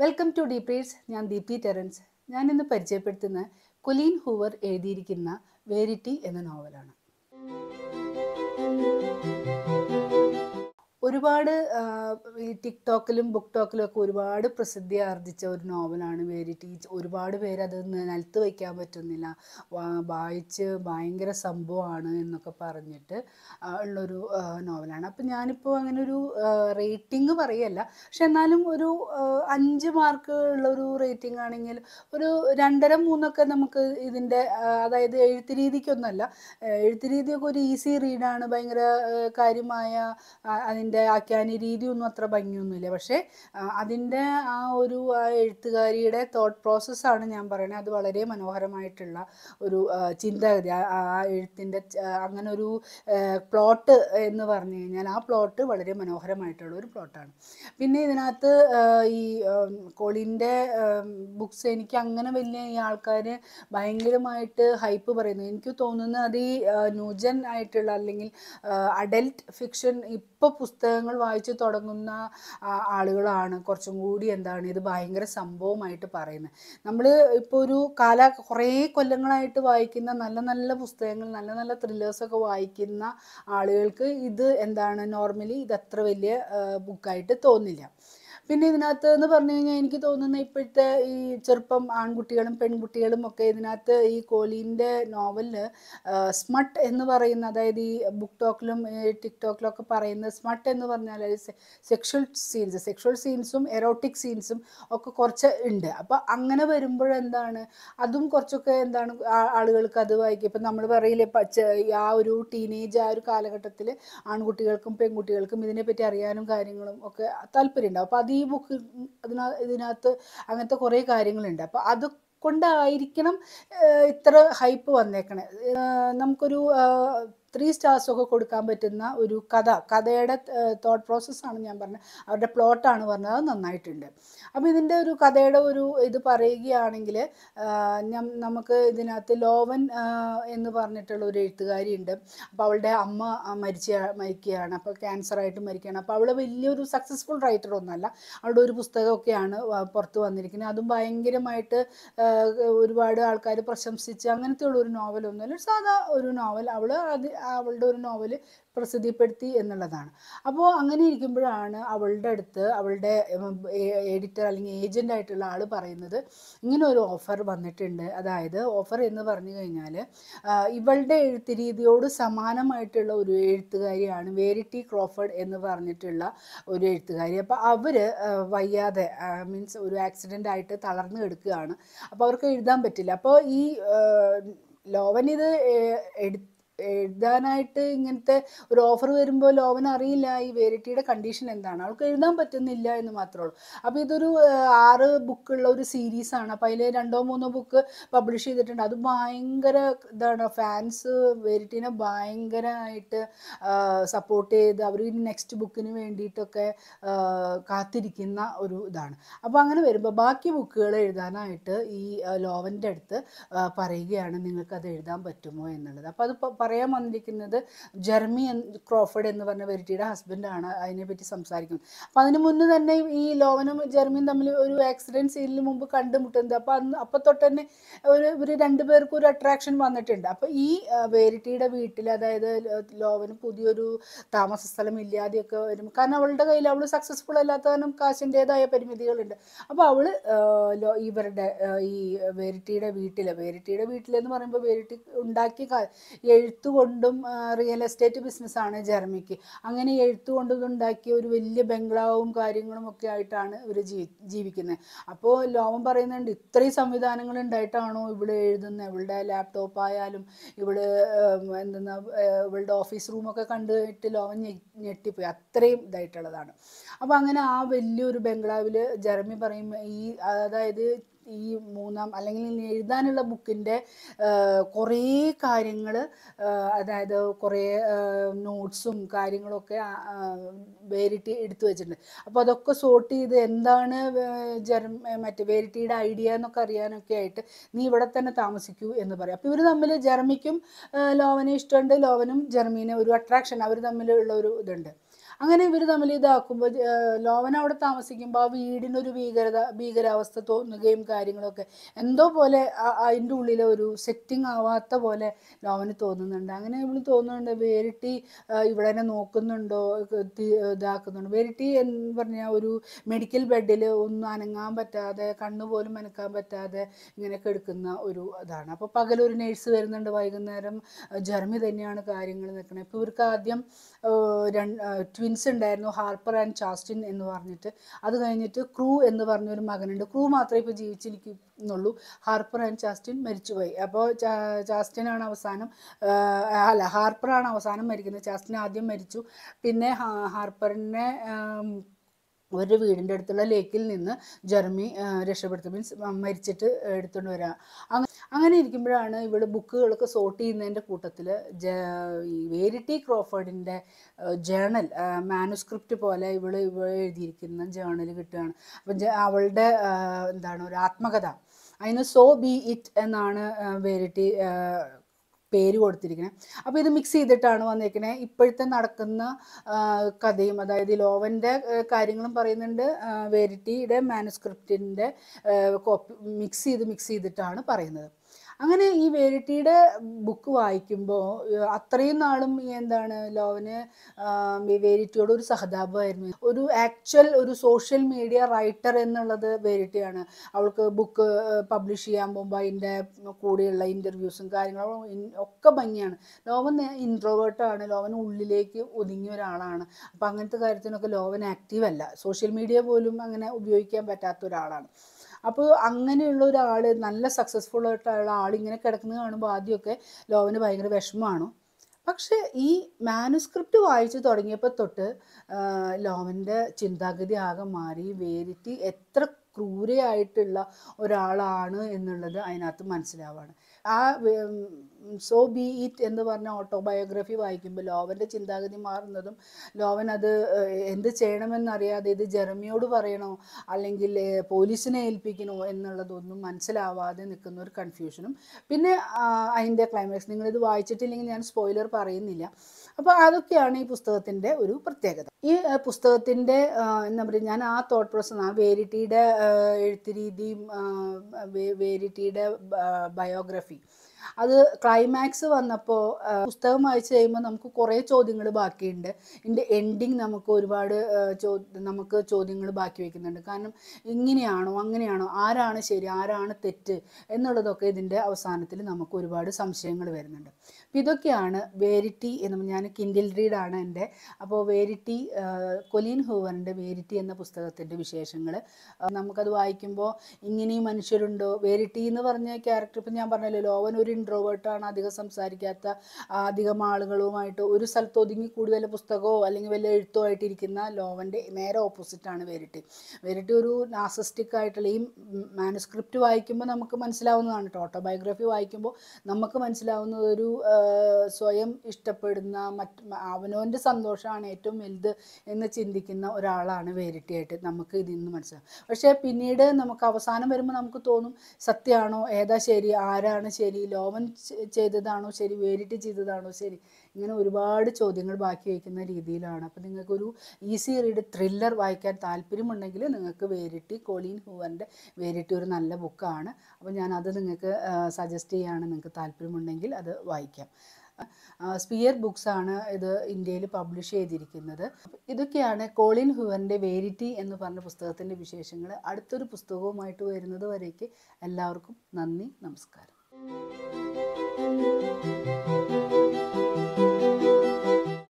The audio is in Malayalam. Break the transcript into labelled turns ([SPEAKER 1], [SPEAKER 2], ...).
[SPEAKER 1] വെൽക്കം ടു ഡീപ്രീഡ്സ് ഞാൻ ദീപ്തി ടെറൻസ് ഞാൻ ഇന്ന് പരിചയപ്പെടുത്തുന്ന കൊലീൻ ഹൂവർ എഴുതിയിരിക്കുന്ന വേരിറ്റി എന്ന നോവലാണ് ഒരുപാട് ഈ ടിക്ടോക്കിലും ബുക്ക് ടോക്കിലും ഒക്കെ ഒരുപാട് പ്രസിദ്ധി ആർജിച്ച ഒരു നോവലാണ് മേരി ടീച്ച് ഒരുപാട് പേര് അത് നിലത്ത് വയ്ക്കാൻ പറ്റുന്നില്ല വായിച്ച് ഭയങ്കര സംഭവമാണ് എന്നൊക്കെ പറഞ്ഞിട്ട് ഉള്ളൊരു നോവലാണ് അപ്പം ഞാനിപ്പോൾ അങ്ങനെ ഒരു റേറ്റിംഗ് പറയല്ല പക്ഷെ എന്നാലും ഒരു അഞ്ച് മാർക്ക് ഉള്ളൊരു റേറ്റിംഗ് ആണെങ്കിൽ ഒരു രണ്ടര മൂന്നൊക്കെ നമുക്ക് ഇതിൻ്റെ അതായത് എഴുത്ത് രീതിക്കൊന്നുമല്ല എഴുത്ത് രീതിയൊക്കെ ഒരു ഈസി റീഡാണ് ഭയങ്കര കാര്യമായ അതിൻ്റെ അതിൻ്റെ ആഖ്യാന രീതിയൊന്നും അത്ര ഭംഗിയൊന്നുമില്ല പക്ഷേ അതിൻ്റെ ആ ഒരു എഴുത്തുകാരിയുടെ തോട്ട് പ്രോസസ്സാണ് ഞാൻ പറയുന്നത് അത് വളരെ മനോഹരമായിട്ടുള്ള ഒരു ചിന്താഗതി ആ എഴുത്തിൻ്റെ അങ്ങനെ ഒരു പ്ലോട്ട് എന്ന് പറഞ്ഞു കഴിഞ്ഞാൽ ആ പ്ലോട്ട് വളരെ മനോഹരമായിട്ടുള്ള ഒരു പ്ലോട്ടാണ് പിന്നെ ഇതിനകത്ത് ഈ കോളിൻ്റെ ബുക്സ് എനിക്ക് അങ്ങനെ വലിയ ഈ ആൾക്കാർ ഭയങ്കരമായിട്ട് ഹൈപ്പ് പറയുന്നു എനിക്ക് തോന്നുന്നത് അത് ഈ ന്യൂജൻ ആയിട്ടുള്ള അല്ലെങ്കിൽ അഡൽട്ട് ഫിക്ഷൻ ഇപ്പോൾ പുസ്തകം പുസ്തകങ്ങൾ വായിച്ച് തുടങ്ങുന്ന ആളുകളാണ് കുറച്ചും കൂടി എന്താണ് ഇത് ഭയങ്കര സംഭവമായിട്ട് പറയുന്നത് നമ്മൾ ഇപ്പോൾ ഒരു കാല കുറേ കൊല്ലങ്ങളായിട്ട് വായിക്കുന്ന നല്ല നല്ല പുസ്തകങ്ങൾ നല്ല നല്ല ത്രില്ലേഴ്സൊക്കെ വായിക്കുന്ന ആളുകൾക്ക് ഇത് എന്താണ് നോർമലി ഇത് അത്ര വലിയ ബുക്കായിട്ട് തോന്നില്ല പിന്നെ ഇതിനകത്ത് എന്ന് പറഞ്ഞു കഴിഞ്ഞാൽ എനിക്ക് തോന്നുന്ന ഇപ്പോഴത്തെ ഈ ചെറുപ്പം ആൺകുട്ടികളും പെൺകുട്ടികളും ഒക്കെ ഇതിനകത്ത് ഈ കോലിൻ്റെ നോവലിൽ സ്മട്ട് എന്ന് പറയുന്ന അതായത് ഈ ബുക്ക് ടോക്കിലും ടിക്ടോക്കിലും ഒക്കെ പറയുന്ന സ്മട്ട് എന്ന് പറഞ്ഞാൽ സെക്ഷൽ സീൻസ് സെക്ഷൽ സീൻസും എറോട്ടിക് സീൻസും ഒക്കെ കുറച്ച് ഉണ്ട് അപ്പോൾ അങ്ങനെ വരുമ്പോഴെന്താണ് അതും കുറച്ചൊക്കെ എന്താണ് ആളുകൾക്ക് അത് വായിക്കുക ഇപ്പം നമ്മൾ പറയില്ലേ പച്ച ആ ഒരു ടീനേജ് ആ ഒരു കാലഘട്ടത്തിൽ ആൺകുട്ടികൾക്കും പെൺകുട്ടികൾക്കും ഇതിനെപ്പറ്റി അറിയാനും കാര്യങ്ങളും ഒക്കെ താല്പര്യമുണ്ടാവും അപ്പോൾ അത് ഈ ബുക്ക് അതിനാ ഇതിനകത്ത് അങ്ങനത്തെ കുറേ കാര്യങ്ങളുണ്ട് അപ്പോൾ അത് കൊണ്ടായിരിക്കണം ഇത്ര ഹൈപ്പ് വന്നേക്കണേ നമുക്കൊരു ത്രീ സ്റ്റാർസും ഒക്കെ കൊടുക്കാൻ പറ്റുന്ന ഒരു കഥ കഥയുടെ തോട്ട് പ്രോസസ്സാണ് ഞാൻ പറഞ്ഞത് അവരുടെ പ്ലോട്ടാണ് പറഞ്ഞത് അത് നന്നായിട്ടുണ്ട് അപ്പോൾ ഇതിൻ്റെ ഒരു കഥയുടെ ഒരു ഇത് പറയുകയാണെങ്കിൽ നമുക്ക് ഇതിനകത്ത് ലോവൻ എന്ന് പറഞ്ഞിട്ടുള്ള ഒരു എഴുത്തുകാരിയുണ്ട് അപ്പോൾ അവളുടെ അമ്മ മരിച്ച മരിക്കുകയാണ് അപ്പോൾ ക്യാൻസറായിട്ട് മരിക്കുകയാണ് അപ്പോൾ അവൾ വലിയൊരു സക്സസ്ഫുൾ റൈറ്റർ ഒന്നല്ല അവളുടെ ഒരു പുസ്തകമൊക്കെയാണ് പുറത്ത് വന്നിരിക്കുന്നത് അതും ഭയങ്കരമായിട്ട് ഒരുപാട് ആൾക്കാർ പ്രശംസിച്ച് അങ്ങനത്തെയുള്ള ഒരു നോവലൊന്നുമല്ല ഒരു സാധാ ഒരു നോവൽ അവൾ അത് അവളുടെ ഒരു നോവൽ പ്രസിദ്ധിപ്പെടുത്തി എന്നുള്ളതാണ് അപ്പോൾ അങ്ങനെ ഇരിക്കുമ്പോഴാണ് അവളുടെ അടുത്ത് അവളുടെ എഡിറ്റർ അല്ലെങ്കിൽ ഏജൻ്റ് ആയിട്ടുള്ള ആൾ പറയുന്നത് ഇങ്ങനെ ഒരു ഓഫർ വന്നിട്ടുണ്ട് അതായത് ഓഫർ എന്ന് പറഞ്ഞു കഴിഞ്ഞാൽ ഇവളുടെ എഴുത്ത് രീതിയോട് സമാനമായിട്ടുള്ള ഒരു എഴുത്തുകാരിയാണ് വേരിറ്റി ക്രോഫർഡ് എന്ന് പറഞ്ഞിട്ടുള്ള ഒരു എഴുത്തുകാരി അപ്പോൾ അവർ വയ്യാതെ മീൻസ് ഒരു ആക്സിഡൻ്റ് ആയിട്ട് തളർന്നു കിടക്കുകയാണ് അപ്പോൾ അവർക്ക് എഴുതാൻ പറ്റില്ല അപ്പോൾ ഈ ലോവൻ ഇത് എടുത്ത് എഴുതാനായിട്ട് ഇങ്ങനത്തെ ഒരു ഓഫർ വരുമ്പോൾ ലോവൻ അറിയില്ല ഈ വേരിറ്റിയുടെ കണ്ടീഷൻ എന്താണ് അവൾക്ക് എഴുതാൻ പറ്റുന്നില്ല എന്ന് മാത്രമേ ഉള്ളൂ അപ്പോൾ ഇതൊരു ആറ് ബുക്കുള്ള ഒരു സീരീസാണ് അപ്പോൾ അതിൽ രണ്ടോ മൂന്നോ ബുക്ക് പബ്ലിഷ് ചെയ്തിട്ടുണ്ട് അത് ഭയങ്കര ഇതാണ് ഫാൻസ് വേരിറ്റീനെ ഭയങ്കരമായിട്ട് സപ്പോർട്ട് ചെയ്ത് അവർ നെക്സ്റ്റ് ബുക്കിന് വേണ്ടിയിട്ടൊക്കെ കാത്തിരിക്കുന്ന ഒരു ഇതാണ് അപ്പോൾ അങ്ങനെ വരുമ്പോൾ ബാക്കി ബുക്കുകൾ എഴുതാനായിട്ട് ഈ ലോവൻ്റെ അടുത്ത് പറയുകയാണ് നിങ്ങൾക്കത് എഴുതാൻ പറ്റുമോ എന്നുള്ളത് അപ്പോൾ അത് പറയാൻ വന്നിരിക്കുന്നത് ജെർമി ക്രോഫർഡ് എന്ന് പറഞ്ഞ വെരിറ്റിയുടെ ഹസ്ബൻഡാണ് അതിനെപ്പറ്റി സംസാരിക്കുന്നത് അപ്പം അതിന് മുന്നേ തന്നെ ഈ ലോവനും ജെർമിയും തമ്മിൽ ഒരു ആക്സിഡൻറ്റ് സീനിന് മുമ്പ് കണ്ടുമുട്ടുന്നത് അപ്പോൾ അന്ന് അപ്പം തൊട്ട് തന്നെ ഒരു ഇവർ രണ്ടുപേർക്കും ഒരു അട്രാക്ഷൻ വന്നിട്ടുണ്ട് അപ്പോൾ ഈ വേരിറ്റിയുടെ വീട്ടിൽ അതായത് ലോവന് പുതിയൊരു താമസ സ്ഥലം ഇല്ലാതെയൊക്കെ വരും കാരണം അവളുടെ കയ്യിൽ അവൾ സക്സസ്ഫുൾ അല്ലാത്ത കാരണം പരിമിതികളുണ്ട് അപ്പോൾ അവൾ ഇവരുടെ ഈ വേരിറ്റിയുടെ വീട്ടിൽ വേരിറ്റിയുടെ വീട്ടിലെന്ന് പറയുമ്പോൾ വേരിറ്റി ഉണ്ടാക്കിയ എഴുത്തുകൊണ്ടും റിയൽ എസ്റ്റേറ്റ് ബിസിനസ്സാണ് ജർമ്മിക്ക് അങ്ങനെ എഴുത്തുകൊണ്ടും ഉണ്ടാക്കിയ ഒരു വലിയ ബംഗ്ലാവും കാര്യങ്ങളും ഒക്കെ ആയിട്ടാണ് ഇവർ ജീവിക്കുന്നത് അപ്പോൾ ലോകം പറയുന്നുണ്ട് ഇത്രയും സംവിധാനങ്ങൾ ഉണ്ടായിട്ടാണോ ഇവിടെ എഴുതുന്നത് ഇവളുടെ ലാപ്ടോപ്പ് ആയാലും ഇവള് എന്താ ഇവളുടെ ഓഫീസ് റൂമൊക്കെ കണ്ടിട്ട് ലോകം ഞെട്ടിപ്പോയി അത്രയും ഇതായിട്ടുള്ളതാണ് അപ്പോൾ അങ്ങനെ ആ വലിയൊരു ബംഗ്ലാവിൽ ജർമ്മി പറയും ഈ അതായത് ഈ മൂന്നാം അല്ലെങ്കിൽ എഴുതാനുള്ള ബുക്കിൻ്റെ കുറേ കാര്യങ്ങൾ അതായത് കുറേ നോട്ട്സും കാര്യങ്ങളൊക്കെ വേരിറ്റി എടുത്തു വെച്ചിട്ടുണ്ട് അപ്പോൾ അതൊക്കെ സോർട്ട് ചെയ്ത് എന്താണ് ജർമ്മ മറ്റേ വേരിറ്റിയുടെ ഐഡിയ എന്നൊക്കെ അറിയാനൊക്കെ ആയിട്ട് നീ ഇവിടെ തന്നെ താമസിക്കൂ എന്ന് പറയും അപ്പോൾ ഇവർ തമ്മിൽ ജർമ്മിക്കും ലോവനെ ഇഷ്ടമുണ്ട് ലോവനും ജർമ്മീനും ഒരു അട്രാക്ഷൻ അവർ തമ്മിലുള്ള ഒരു ഇതുണ്ട് അങ്ങനെ ഇവർ തമ്മിൽ ഇതാക്കുമ്പോൾ ലോവൻ അവിടെ താമസിക്കുമ്പോൾ ആ വീടിനൊരു ഭീകരത ഭീകരാവസ്ഥ തോന്നുകയും കാര്യങ്ങളൊക്കെ എന്തോ പോലെ അതിൻ്റെ ഉള്ളിൽ ഒരു സെറ്റിംഗ് ആവാത്ത പോലെ ലോവന് തോന്നുന്നുണ്ട് അങ്ങനെ ഇവിടെ തോന്നുന്നുണ്ട് വേരിട്ടി ഇവിടെ തന്നെ നോക്കുന്നുണ്ടോ ഇതാക്കുന്നുണ്ട് വേരിട്ടി എന്ന് പറഞ്ഞാൽ ഒരു മെഡിക്കൽ ബെഡിൽ ഒന്നും അനങ്ങാൻ പറ്റാതെ കണ്ണുപോലും അനക്കാൻ പറ്റാതെ ഇങ്ങനെ കെടുക്കുന്ന ഒരു ഇതാണ് അപ്പോൾ പകൽ ഒരു നേഴ്സ് വരുന്നുണ്ട് വൈകുന്നേരം ജർമ്മി തന്നെയാണ് കാര്യങ്ങൾ നിൽക്കുന്നത് ഇപ്പോൾ ഇവർക്ക് ആദ്യം രണ്ട് ട്വിൻസ് ഉണ്ടായിരുന്നു ഹാർപ്പർ ആൻഡ് ചാസ്റ്റിൻ എന്ന് പറഞ്ഞിട്ട് അത് കഴിഞ്ഞിട്ട് ക്രൂ എന്ന് പറഞ്ഞൊരു മകനുണ്ട് ക്രൂ മാത്രമേ ഇപ്പോൾ ജീവിച്ചിരിക്കുന്നുള്ളൂ ഹാർപ്പർ ആൻഡ് ചാസ്റ്റിൻ മരിച്ചുപോയി അപ്പോൾ ചാസ്റ്റിനാണ് അവസാനം അല്ല ഹാർപ്പറാണ് അവസാനം മരിക്കുന്നത് ചാസ്റ്റിൻ ആദ്യം മരിച്ചു പിന്നെ ഹാർപ്പറിനെ ഒരു വീടിൻ്റെ അടുത്തുള്ള ലേക്കിൽ നിന്ന് ജെർമി രക്ഷപ്പെടുത്തും മീൻസ് മരിച്ചിട്ട് എടുത്തുകൊണ്ട് വരാം അങ്ങനെ ഇരിക്കുമ്പോഴാണ് ഇവിടെ ബുക്കുകളൊക്കെ സോർട്ട് ചെയ്യുന്നതിൻ്റെ കൂട്ടത്തിൽ ഈ വേരിറ്റി ക്രോഫേർഡിൻ്റെ ജേണൽ മാനുസ്ക്രിപ്റ്റ് പോലെ ഇവൾ ഇവ എഴുതിയിരിക്കുന്ന ജേണൽ കിട്ടുകയാണ് അപ്പം അവളുടെ എന്താണ് ഒരു ആത്മകഥ അതിന് സോ ബി ഇറ്റ് എന്നാണ് വേരിറ്റി പേര് കൊടുത്തിരിക്കുന്നത് അപ്പോൾ ഇത് മിക്സ് ചെയ്തിട്ടാണ് വന്നേക്കുന്നത് ഇപ്പോഴത്തെ നടക്കുന്ന കഥയും അതായത് ലോവൻ്റെ കാര്യങ്ങളും പറയുന്നുണ്ട് വേരിറ്റിയുടെ മാനുസ്ക്രിപ്റ്റിൻ്റെ കോപ്പി മിക്സ് ചെയ്ത് മിക്സ് ചെയ്തിട്ടാണ് പറയുന്നത് അങ്ങനെ ഈ വേരിറ്റിയുടെ ബുക്ക് വായിക്കുമ്പോൾ അത്രയും നാളും എന്താണ് ലോവന് വേരിറ്റിയോട് ഒരു സഹതാപമായിരുന്നു ഒരു ആക്ച്വൽ ഒരു സോഷ്യൽ മീഡിയ റൈറ്റർ എന്നുള്ളത് വേരിറ്റിയാണ് അവൾക്ക് ബുക്ക് പബ്ലിഷ് ചെയ്യാൻ പോകുമ്പോൾ അതിൻ്റെ കൂടെയുള്ള ഇൻ്റർവ്യൂസും കാര്യങ്ങളും ഒക്കെ ഭംഗിയാണ് ലോവൻ ഇൻട്രോവേർട്ടാണ് ലോവൻ ഉള്ളിലേക്ക് ഒതുങ്ങിയ ഒരാളാണ് അപ്പം അങ്ങനത്തെ കാര്യത്തിനൊക്കെ ലോവൻ ആക്റ്റീവ് അല്ല സോഷ്യൽ മീഡിയ പോലും അങ്ങനെ ഉപയോഗിക്കാൻ പറ്റാത്ത ഒരാളാണ് അപ്പോൾ അങ്ങനെയുള്ള ഒരാൾ നല്ല സക്സസ്ഫുൾ ആയിട്ടുള്ള ആൾ ഇങ്ങനെ കിടക്കുന്നത് കാണുമ്പോൾ ആദ്യമൊക്കെ ലോവന് ഭയങ്കര വിഷമമാണ് പക്ഷേ ഈ മാനുസ്ക്രിപ്റ്റ് വായിച്ചു തുടങ്ങിയപ്പോൾ തൊട്ട് ലോവൻ്റെ ചിന്താഗതി ആകെ മാറി വേരിറ്റി എത്ര ക്രൂരയായിട്ടുള്ള ഒരാളാണ് എന്നുള്ളത് അതിനകത്ത് മനസ്സിലാവാണ് ആ സോ ബി ഇറ്റ് എന്ന് പറഞ്ഞ ഓട്ടോബയോഗ്രഫി വായിക്കുമ്പോൾ ലോവൻ്റെ ചിന്താഗതി മാറുന്നതും ലോവൻ അത് എന്ത് ചെയ്യണമെന്നറിയാതെ ഇത് ജെർമിയോട് പറയണോ അല്ലെങ്കിൽ പോലീസിനെ ഏൽപ്പിക്കണോ എന്നുള്ളതൊന്നും മനസ്സിലാവാതെ നിൽക്കുന്ന ഒരു കൺഫ്യൂഷനും പിന്നെ അതിൻ്റെ ക്ലൈമാക്സ് നിങ്ങളിത് വായിച്ചിട്ടില്ലെങ്കിൽ ഞാൻ സ്പോയിലർ പറയുന്നില്ല അപ്പോൾ അതൊക്കെയാണ് ഈ പുസ്തകത്തിൻ്റെ ഒരു പ്രത്യേകത ഈ പുസ്തകത്തിൻ്റെ എന്താ പറയുക ഞാൻ ആ തോട്ട് പ്രോസസ് ആ വേരിറ്റിയുടെ എഴുത്ത് രീതിയും വേരിറ്റിയുടെ ബയോഗ്രഫി അത് ക്ലൈമാക്സ് വന്നപ്പോൾ പുസ്തകം വായിച്ചു കഴിയുമ്പോൾ നമുക്ക് കുറേ ചോദ്യങ്ങൾ ബാക്കിയുണ്ട് ഇതിൻ്റെ എൻഡിങ് നമുക്ക് ഒരുപാട് നമുക്ക് ചോദ്യങ്ങൾ ബാക്കി വയ്ക്കുന്നുണ്ട് കാരണം ഇങ്ങനെയാണോ അങ്ങനെയാണോ ആരാണ് ശരി ആരാണ് തെറ്റ് എന്നുള്ളതൊക്കെ ഇതിൻ്റെ അവസാനത്തിൽ നമുക്ക് ഒരുപാട് സംശയങ്ങൾ വരുന്നുണ്ട് അപ്പോൾ ഇതൊക്കെയാണ് വേരിറ്റി എന്ന് ഞാൻ കിൻഡിൽ റീഡാണ് എൻ്റെ അപ്പോൾ വേരിറ്റി കൊലീൻ ഹൂവറിൻ്റെ വേരിറ്റി എന്ന പുസ്തകത്തിൻ്റെ വിശേഷങ്ങൾ നമുക്കത് വായിക്കുമ്പോൾ ഇങ്ങനെയും മനുഷ്യരുണ്ടോ വേരിറ്റി എന്ന് പറഞ്ഞ ക്യാരക്ടർ ഇപ്പം ഞാൻ പറഞ്ഞല്ലോ ലോവൻ ഒരു ഇൻട്രോവേർട്ടാണ് അധികം സംസാരിക്കാത്ത അധികം ആളുകളുമായിട്ട് ഒരു സ്ഥലത്ത് ഒതുങ്ങി കൂടി വല്ല പുസ്തകമോ അല്ലെങ്കിൽ വല്ല എഴുത്തോ ആയിട്ടിരിക്കുന്ന ലോവൻ്റെ നേരെ ഓപ്പോസിറ്റാണ് വേരിട്ട് വേരിട്ട് ഒരു നാസിസ്റ്റിക് ആയിട്ടുള്ള ഈ മാനുസ്ക്രിപ്റ്റ് വായിക്കുമ്പോൾ നമുക്ക് മനസ്സിലാവുന്നതാണ് കേട്ടോ ഓട്ടോബയോഗ്രഫി വായിക്കുമ്പോൾ നമുക്ക് മനസ്സിലാവുന്നത് ഒരു സ്വയം ഇഷ്ടപ്പെടുന്ന മറ്റ് അവനോൻ്റെ സന്തോഷമാണ് ഏറ്റവും വലുത് എന്ന് ചിന്തിക്കുന്ന ഒരാളാണ് വേരിട്ടിയായിട്ട് നമുക്ക് ഇതിൽ നിന്ന് മനസ്സിലാവും പക്ഷേ പിന്നീട് നമുക്ക് അവസാനം വരുമ്പോൾ നമുക്ക് തോന്നും സത്യമാണോ ഏതാ ശരി ആരാണ് ശരി രോമൻ ചെയ്തതാണോ ശരി വേലിട്ട് ചെയ്തതാണോ ശരി ഇങ്ങനെ ഒരുപാട് ചോദ്യങ്ങൾ ബാക്കി വയ്ക്കുന്ന രീതിയിലാണ് അപ്പോൾ നിങ്ങൾക്കൊരു ഈസി റീഡ് ത്രില്ലർ വായിക്കാൻ താല്പര്യമുണ്ടെങ്കിൽ നിങ്ങൾക്ക് വേരിട്ടി കോളിൻ ഹൂവറിൻ്റെ വേരിട്ടി ഒരു നല്ല ബുക്കാണ് അപ്പോൾ ഞാൻ അത് നിങ്ങൾക്ക് സജസ്റ്റ് ചെയ്യുകയാണ് നിങ്ങൾക്ക് താല്പര്യമുണ്ടെങ്കിൽ അത് വായിക്കാം സ്പിയർ ബുക്സ് ആണ് ഇത് ഇന്ത്യയിൽ പബ്ലിഷ് ചെയ്തിരിക്കുന്നത് ഇതൊക്കെയാണ് കോളിൻ ഹുവറിൻ്റെ വേരിറ്റി എന്ന് പറഞ്ഞ പുസ്തകത്തിൻ്റെ വിശേഷങ്ങൾ അടുത്തൊരു പുസ്തകവുമായിട്ട് വരുന്നത് വരേക്ക് എല്ലാവർക്കും നന്ദി നമസ്കാരം Música